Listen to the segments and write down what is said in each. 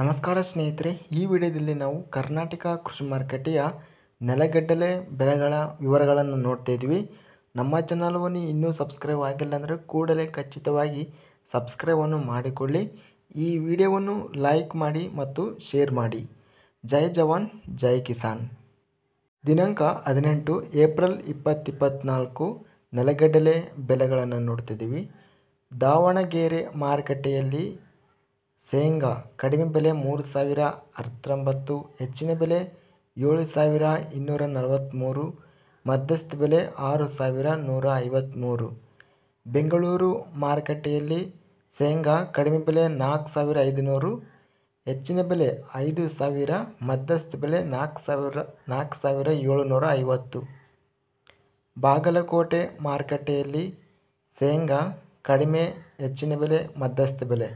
ನಮಸ್ಕಾರ ಸ್ನೇಹಿತರೆ ಈ ವಿಡಿಯೋದಲ್ಲಿ ನಾವು ಕರ್ನಾಟಕ ಕೃಷಿ ಮಾರುಕಟ್ಟೆಯ ನೆಲಗಡ್ಡಲೆ ಬೆಲೆಗಳ ವಿವರಗಳನ್ನು ನೋಡ್ತಾ ಇದ್ವಿ ನಮ್ಮ ಚಾನಲ್ವನ್ನು ಇನ್ನೂ ಸಬ್ಸ್ಕ್ರೈಬ್ ಆಗಿಲ್ಲ ಅಂದರೆ ಕೂಡಲೇ ಖಚಿತವಾಗಿ ಸಬ್ಸ್ಕ್ರೈಬನ್ನು ಮಾಡಿಕೊಳ್ಳಿ ಈ ವಿಡಿಯೋವನ್ನು ಲೈಕ್ ಮಾಡಿ ಮತ್ತು ಶೇರ್ ಮಾಡಿ ಜೈ ಜವಾನ್ ಜೈ ಕಿಸಾನ್ ದಿನಾಂಕ ಹದಿನೆಂಟು ಏಪ್ರಿಲ್ ಇಪ್ಪತ್ತಿಪ್ಪತ್ನಾಲ್ಕು ನೆಲಗಡಲೆ ಬೆಲೆಗಳನ್ನು ನೋಡ್ತಿದ್ದೀವಿ ದಾವಣಗೆರೆ ಮಾರುಕಟ್ಟೆಯಲ್ಲಿ ಶೇಂಗಾ ಕಡಿಮೆ ಬೆಲೆ ಮೂರು ಸಾವಿರ ಹತ್ತೊಂಬತ್ತು ಹೆಚ್ಚಿನ ಬೆಲೆ ಏಳು ಸಾವಿರ ಇನ್ನೂರ ನಲವತ್ತ್ಮೂರು ಮಧ್ಯಸ್ಥ ಬೆಲೆ ಆರು ಸಾವಿರ ನೂರ ಐವತ್ತ್ಮೂರು ಬೆಂಗಳೂರು ಮಾರುಕಟ್ಟೆಯಲ್ಲಿ ಶೇಂಗಾ ಕಡಿಮೆ ಬೆಲೆ ನಾಲ್ಕು ಸಾವಿರ ಐದುನೂರು ಹೆಚ್ಚಿನ ಬೆಲೆ ಐದು ಸಾವಿರ ಮಧ್ಯಸ್ಥ ಬೆಲೆ ನಾಲ್ಕು ಸಾವಿರ ನಾಲ್ಕು ಸಾವಿರ ಏಳುನೂರ ಐವತ್ತು ಬಾಗಲಕೋಟೆ ಮಾರುಕಟ್ಟೆಯಲ್ಲಿ ಶೇಂಗಾ ಕಡಿಮೆ ಹೆಚ್ಚಿನ ಬೆಲೆ ಮಧ್ಯಸ್ಥ ಬೆಲೆ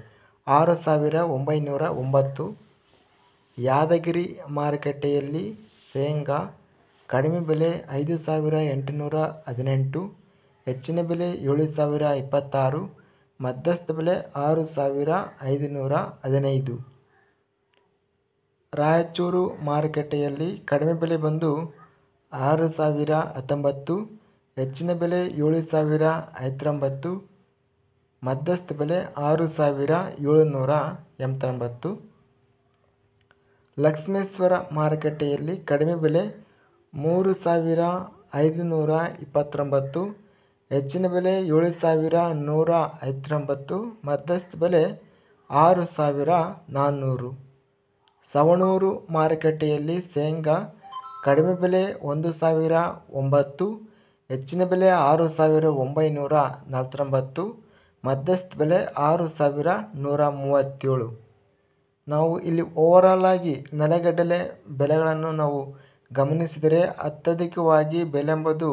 ಆರು ಸಾವಿರ ಒಂಬೈನೂರ ಒಂಬತ್ತು ಯಾದಗಿರಿ ಮಾರುಕಟ್ಟೆಯಲ್ಲಿ ಶೇಂಗಾ ಕಡಿಮೆ ಬೆಲೆ ಐದು ಸಾವಿರ ಎಂಟುನೂರ ಹದಿನೆಂಟು ಹೆಚ್ಚಿನ ಬೆಲೆ ಏಳು ಸಾವಿರ ಇಪ್ಪತ್ತಾರು ಮಧ್ಯಸ್ಥ ಬೆಲೆ ಆರು ಸಾವಿರ ಐದುನೂರ ಹದಿನೈದು ರಾಯಚೂರು ಮಾರುಕಟ್ಟೆಯಲ್ಲಿ ಕಡಿಮೆ ಬೆಲೆ ಬಂದು ಆರು ಸಾವಿರ ಹತ್ತೊಂಬತ್ತು ಹೆಚ್ಚಿನ ಬೆಲೆ ಏಳು ಸಾವಿರ ಐತ್ರೊಂಬತ್ತು ಮಧ್ಯಸ್ಥ ಬೆಲೆ ಆರು ಸಾವಿರ ಏಳುನೂರ ಎಂಬತ್ತೊಂಬತ್ತು ಲಕ್ಷ್ಮೇಶ್ವರ ಮಾರುಕಟ್ಟೆಯಲ್ಲಿ ಕಡಿಮೆ ಬೆಲೆ ಮೂರು ಸಾವಿರ ಐದುನೂರ ಇಪ್ಪತ್ತೊಂಬತ್ತು ಹೆಚ್ಚಿನ ಬೆಲೆ ಏಳು ಸಾವಿರ ನೂರ ಐತ್ತೊಂಬತ್ತು ಮಧ್ಯಸ್ಥ ಬೆಲೆ ಆರು ಸಾವಿರ ನಾನ್ನೂರು ಸವಣೂರು ಮಾರುಕಟ್ಟೆಯಲ್ಲಿ ಶೇಂಗಾ ಕಡಿಮೆ ಬೆಲೆ ಒಂದು ಸಾವಿರ ಒಂಬತ್ತು ಹೆಚ್ಚಿನ ಬೆಲೆ ಆರು ಸಾವಿರ ಒಂಬೈನೂರ ನಲ್ವತ್ತೊಂಬತ್ತು ಮಧ್ಯಸ್ಥ ಬೆಲೆ ಆರು ಸಾವಿರ ನೂರ ಮೂವತ್ತೇಳು ನಾವು ಇಲ್ಲಿ ಓವರಾಲ್ ಆಗಿ ನೆಲಗಡಲೆ ಬೆಲೆಗಳನ್ನು ನಾವು ಗಮನಿಸಿದರೆ ಅತ್ಯಧಿಕವಾಗಿ ಬೆಲೆ ಎಂಬುದು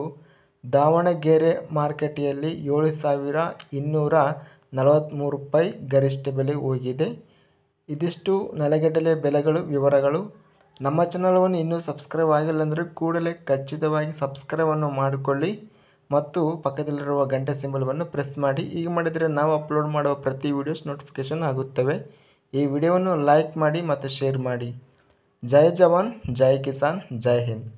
ದಾವಣಗೆರೆ ಮಾರ್ಕೆಟಿಯಲ್ಲಿ ಏಳು ಸಾವಿರ ಇನ್ನೂರ ನಲವತ್ತ್ಮೂರು ರೂಪಾಯಿ ಗರಿಷ್ಠ ಬೆಲೆ ಹೋಗಿದೆ ಇದಿಷ್ಟು ನೆಲಗಡಲೆ ಬೆಲೆಗಳು ವಿವರಗಳು ನಮ್ಮ ಚಾನಲವನ್ನು ಇನ್ನೂ ಸಬ್ಸ್ಕ್ರೈಬ್ ಆಗಿಲ್ಲ ಅಂದರೆ ಕೂಡಲೇ ಖಚಿತವಾಗಿ ಸಬ್ಸ್ಕ್ರೈಬನ್ನು ಮಾಡಿಕೊಳ್ಳಿ ಮತ್ತು ಪಕ್ಕದಲ್ಲಿರುವ ಗಂಟೆ ಸಿಂಬಲ್ವನ್ನು ಪ್ರೆಸ್ ಮಾಡಿ ಈಗ ಮಾಡಿದರೆ ನಾವು ಅಪ್ಲೋಡ್ ಮಾಡುವ ಪ್ರತಿ ವಿಡಿಯೋಸ್ ನೋಟಿಫಿಕೇಷನ್ ಆಗುತ್ತವೆ ಈ ವಿಡಿಯೋವನ್ನು ಲೈಕ್ ಮಾಡಿ ಮತ್ತು ಶೇರ್ ಮಾಡಿ ಜೈ ಜವಾನ್ ಜೈ ಕಿಸಾನ್ ಜೈ ಹಿಂದ್